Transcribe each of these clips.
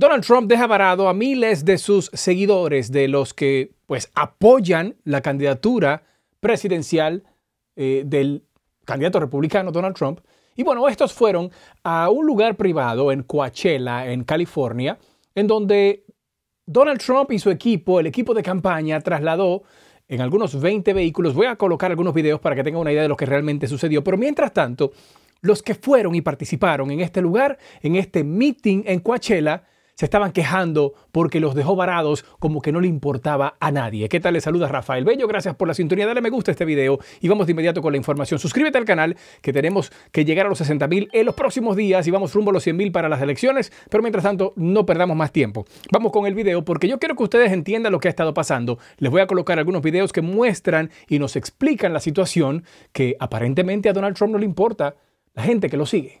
Donald Trump deja varado a miles de sus seguidores, de los que pues apoyan la candidatura presidencial eh, del candidato republicano Donald Trump. Y bueno, estos fueron a un lugar privado en Coachella, en California, en donde Donald Trump y su equipo, el equipo de campaña, trasladó en algunos 20 vehículos. Voy a colocar algunos videos para que tengan una idea de lo que realmente sucedió. Pero mientras tanto, los que fueron y participaron en este lugar, en este meeting en Coachella, se estaban quejando porque los dejó varados como que no le importaba a nadie. ¿Qué tal? Les saluda Rafael Bello, gracias por la sintonía, dale me gusta a este video y vamos de inmediato con la información. Suscríbete al canal que tenemos que llegar a los 60 mil en los próximos días y vamos rumbo a los 100 mil para las elecciones, pero mientras tanto no perdamos más tiempo. Vamos con el video porque yo quiero que ustedes entiendan lo que ha estado pasando. Les voy a colocar algunos videos que muestran y nos explican la situación que aparentemente a Donald Trump no le importa la gente que lo sigue.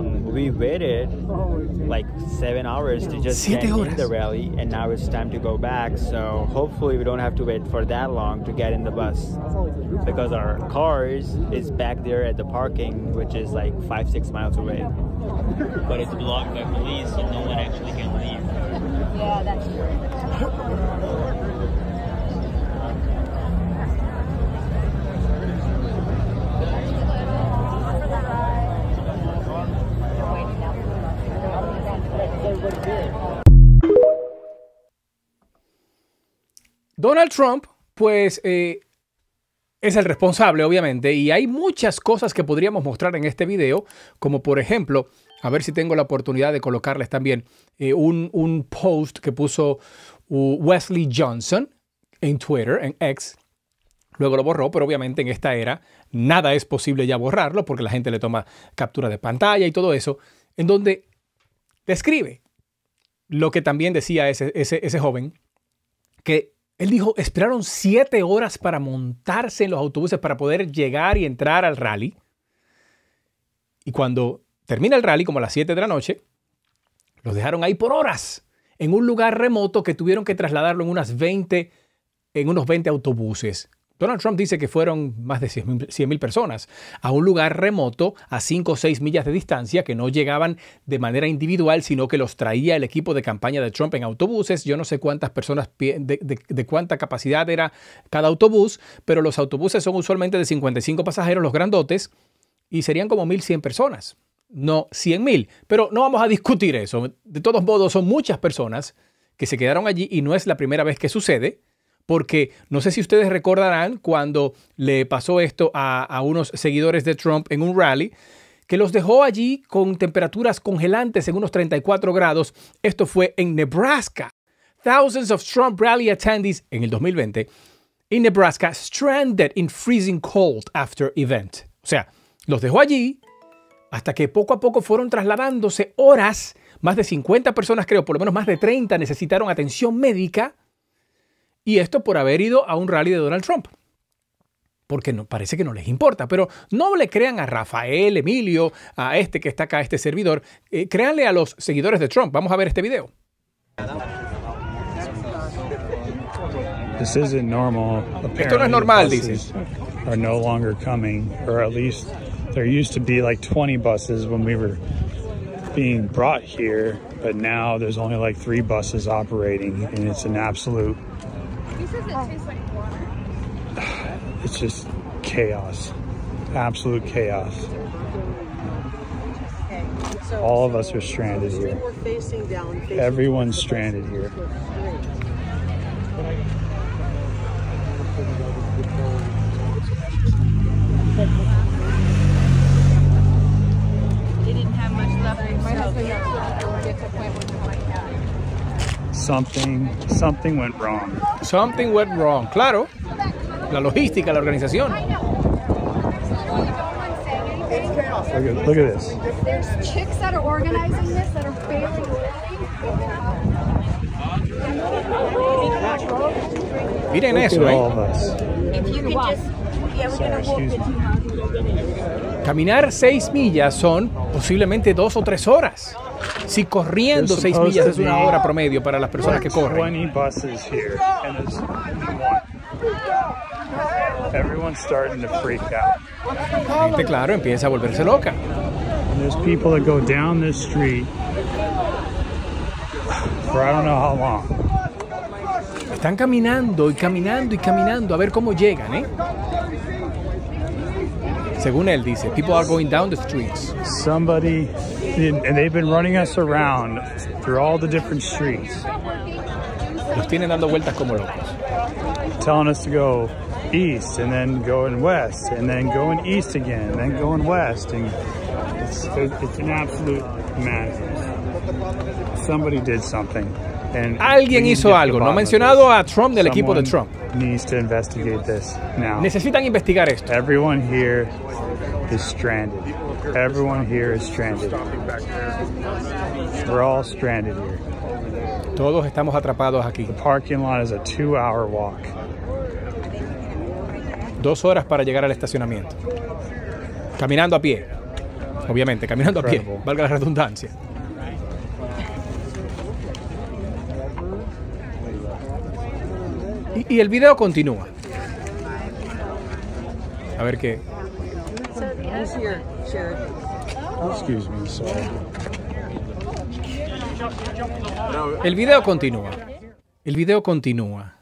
um, we waited like seven hours to just get in the rally, and now it's time to go back. So hopefully we don't have to wait for that long to get in the bus because our cars is back there at the parking, which is like five six miles away. But it's blocked by police, so no one actually can leave. Yeah, that's true. Donald Trump, pues, eh, es el responsable, obviamente, y hay muchas cosas que podríamos mostrar en este video, como por ejemplo, a ver si tengo la oportunidad de colocarles también eh, un, post que puso uh, Wesley Johnson en Twitter, en X. Luego lo borró, pero obviamente en esta era nada es posible ya borrarlo porque la gente le toma captura de pantalla y todo eso, en donde describe lo que también decía ese, ese joven, que él dijo, esperaron siete horas para montarse en los autobuses para poder llegar y entrar al rally. Y cuando termina el rally, como a las siete de la noche, los dejaron ahí por horas, en un lugar remoto que tuvieron que trasladarlo en, unas 20, en unos 20 autobuses. Donald Trump dice que fueron más de 100.000 personas a un lugar remoto a 5 o 6 millas de distancia que no llegaban de manera individual, sino que los traía el equipo de campaña de Trump en autobuses. Yo no sé cuántas personas, de, cuánta capacidad era cada autobús, pero los autobuses son usualmente de 55 pasajeros, los grandotes, y serían como 1.100 personas, no 100.000. Pero no vamos a discutir eso. De todos modos, son muchas personas que se quedaron allí y no es la primera vez que sucede porque no sé si ustedes recordarán cuando le pasó esto a, unos seguidores de Trump en un rally que los dejó allí con temperaturas congelantes en unos 34 grados. Esto fue en Nebraska. Thousands of Trump rally attendees en el 2020 in Nebraska stranded in freezing cold after event. O sea, los dejó allí hasta que poco a poco fueron trasladándose horas. Más de 50 personas, creo, por lo menos más de 30 necesitaron atención médica y esto por haber ido a un rally de Donald Trump. Porque no, parece que no les importa. Pero no le crean a Rafael, Emilio, a este que está acá, este servidor. Eh, créanle a los seguidores de Trump. Vamos a ver este video. This isn't normal. Esto no es normal, dice. no longer coming, or at least there used to be like 20 buses when we were being brought here, but now there's only like three buses operating, and it's an absolute water. It's just chaos. Absolute chaos. Okay. So, All of so, us are stranded so here. Facing down, facing Everyone's stranded here. something, something went wrong. Something went wrong. Claro, la logística, la organización. Look at, look at this. There's chicks that are organizing this that are failing. Miren eso, eh. Caminar 6 millas son posiblemente 2 o 3 horas. Si corriendo 6 millas es una hora promedio para las personas que corren. claro, empieza a volverse loca. Están caminando y caminando y caminando a ver cómo llegan, ¿eh? Según él dice, tipo are going down the streets. And they've been running us around through all the different streets. tienen dando vueltas como locos. Telling us to go east and then going west and then going east again and then going west and it's, it's an absolute madness. Somebody did something. And Alguien hizo algo. No mencionado a Trump del equipo de Trump. Needs to investigate this now. Necesitan investigar esto. Everyone here is stranded. Everyone here is stranded. We're all stranded here. Todos estamos atrapados aquí. The parking lot is a two-hour walk. Dos horas para llegar al estacionamiento. Caminando a pie. Obviamente, caminando a pie. Valga la redundancia. y el video continúa. A ver qué, el video continúa. El video continúa.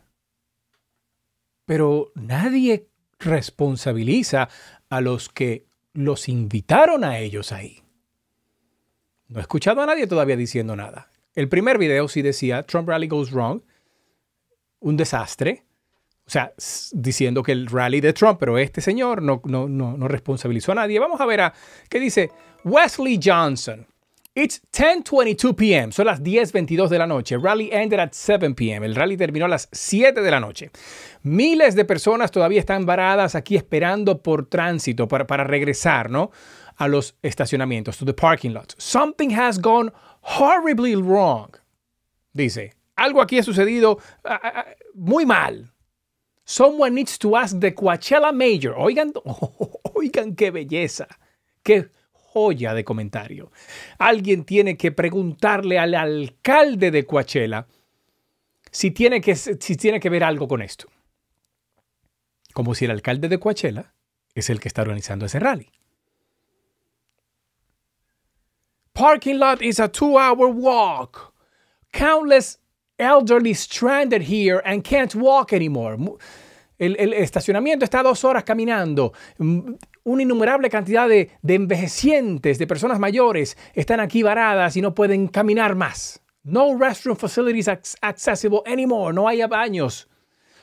Pero nadie responsabiliza a los que los invitaron a ellos ahí. No he escuchado a nadie todavía diciendo nada. El primer video sí decía, Trump Rally Goes Wrong, un desastre. O sea, diciendo que el rally de Trump, pero este señor no, responsabilizó a nadie. Vamos a ver a qué dice Wesley Johnson. It's 10:22 p.m. Son las 10:22 de la noche. Rally ended at 7 p.m. El rally terminó a las 7 de la noche. Miles de personas todavía están varadas aquí esperando por tránsito para, para regresar, ¿no? A los estacionamientos, to the parking lots. Something has gone horribly wrong. Dice, algo aquí ha sucedido ah, ah, ah, muy mal. Someone Needs to Ask the Coachella Major. Oigan, oigan qué belleza, qué joya de comentario. Alguien tiene que preguntarle al alcalde de Coachella si tiene que, si tiene que ver algo con esto. Como si el alcalde de Coachella es el que está organizando ese rally. Parking lot is a two hour walk. Countless elderly stranded here and can't walk anymore. El, el estacionamiento está dos horas caminando. Mm, una innumerable cantidad de, de envejecientes, de personas mayores, están aquí varadas y no pueden caminar más. No restroom facilities accessible anymore. No hay baños.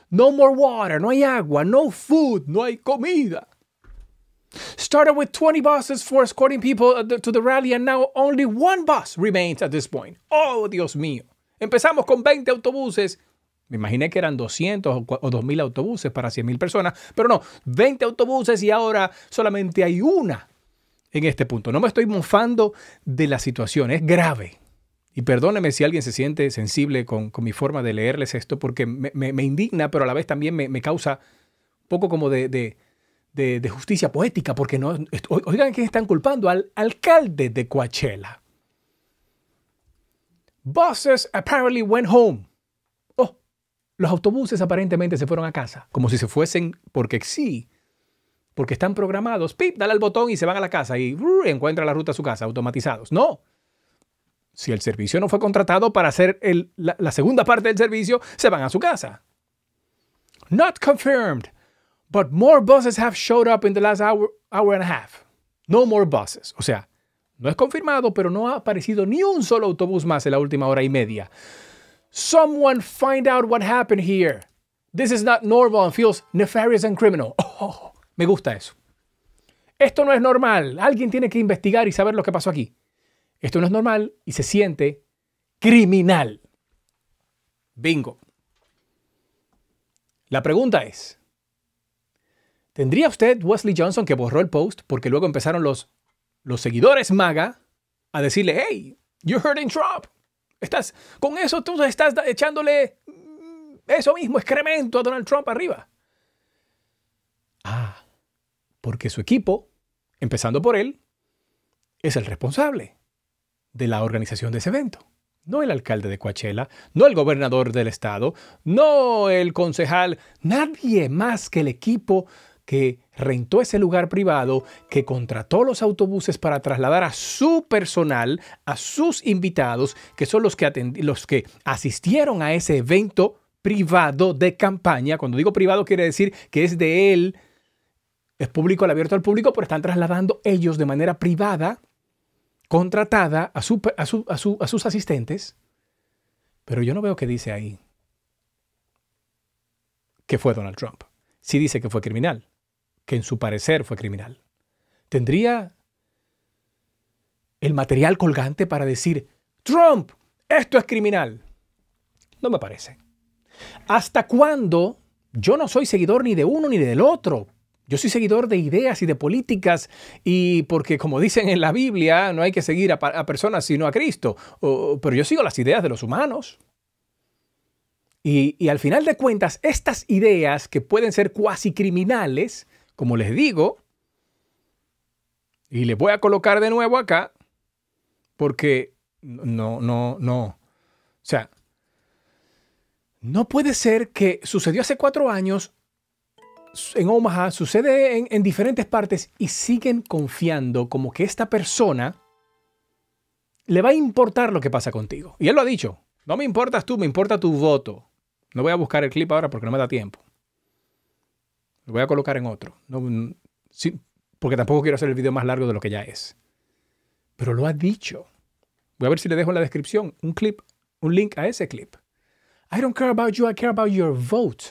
No more water. No hay agua. No food. No hay comida. Started with 20 buses for escorting people uh, to the rally, and now only one bus remains at this point. Oh, Dios mío. Empezamos con 20 autobuses. Me imaginé que eran 200 o 2.000 autobuses para 100.000 personas, pero no, 20 autobuses y ahora solamente hay una en este punto. No me estoy mofando de la situación, es grave. Y perdóneme si alguien se siente sensible con, mi forma de leerles esto, porque me, indigna, pero a la vez también me, causa un poco como de, justicia poética, porque no, oigan quién están culpando al alcalde de Coachella. Buses apparently went home. Oh, los autobuses aparentemente se fueron a casa, como si se fuesen porque sí, porque están programados. Pip, dale al botón y se van a la casa y encuentra la ruta a su casa, automatizados. No. Si el servicio no fue contratado para hacer la, segunda parte del servicio, se van a su casa. Not confirmed, but more buses have showed up in the last hour, hour and a half. No more buses. O sea, no es confirmado, pero no ha aparecido ni un solo autobús más en la última hora y media. Someone find out what happened here. This is not normal and feels nefarious and criminal. Oh, me gusta eso. Esto no es normal. Alguien tiene que investigar y saber lo que pasó aquí. Esto no es normal y se siente criminal. Bingo. La pregunta es, ¿tendría usted Wesley Johnson que borró el post porque luego empezaron los los seguidores MAGA a decirle, hey, you're hurting Trump. Estás, con eso tú estás echándole mm, eso mismo, excremento a Donald Trump arriba. Ah, porque su equipo, empezando por él, es el responsable de la organización de ese evento. No el alcalde de Coachella, no el gobernador del estado, no el concejal, nadie más que el equipo que rentó ese lugar privado, que contrató los autobuses para trasladar a su personal, a sus invitados, que son los que, los que asistieron a ese evento privado de campaña. Cuando digo privado quiere decir que es de él, es público, al abierto al público, pero están trasladando ellos de manera privada, contratada a, a sus asistentes. Pero yo no veo que dice ahí que fue Donald Trump. Sí dice que fue criminal, que en su parecer fue criminal. Tendría el material colgante para decir, Trump, esto es criminal. No me parece. ¿Hasta cuándo? Yo no soy seguidor ni de uno ni del otro. Yo soy seguidor de ideas y de políticas y porque como dicen en la Biblia, no hay que seguir a, personas sino a Cristo. pero yo sigo las ideas de los humanos. Y, y, al final de cuentas, estas ideas que pueden ser cuasi criminales como les digo, y les voy a colocar de nuevo acá, porque no, no, no. O sea, no puede ser que sucedió hace cuatro años en Omaha, sucede en, en diferentes partes y siguen confiando como que esta persona le va a importar lo que pasa contigo. Y él lo ha dicho, no me importas tú, me importa tu voto. No voy a buscar el clip ahora porque no me da tiempo. Lo voy a colocar en otro. porque tampoco quiero hacer el video más largo de lo que ya es. Pero lo ha dicho. Voy a ver si le dejo en la descripción un clip, un link a ese clip. I don't care about you, I care about your vote.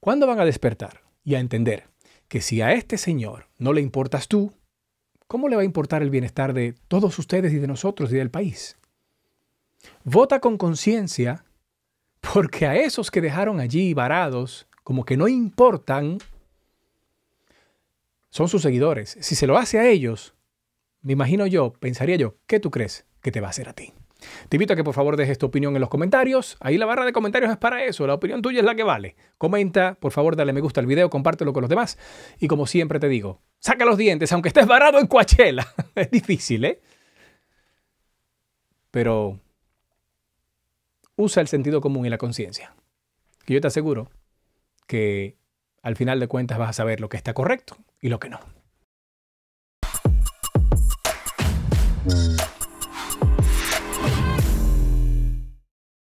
¿Cuándo van a despertar y a entender que si a este señor no le importas tú, ¿cómo le va a importar el bienestar de todos ustedes y de nosotros y del país? Vota con conciencia porque a esos que dejaron allí varados como que no importan, son sus seguidores. Si se lo hace a ellos, me imagino yo, pensaría yo, ¿qué tú crees que te va a hacer a ti? Te invito a que por favor dejes tu opinión en los comentarios. Ahí la barra de comentarios es para eso. La opinión tuya es la que vale. Comenta, por favor, dale me gusta al video, compártelo con los demás. Y como siempre te digo, saca los dientes, aunque estés varado en Coachella. es difícil, ¿eh? Pero usa el sentido común y la conciencia. Que yo te aseguro que al final de cuentas vas a saber lo que está correcto y lo que no.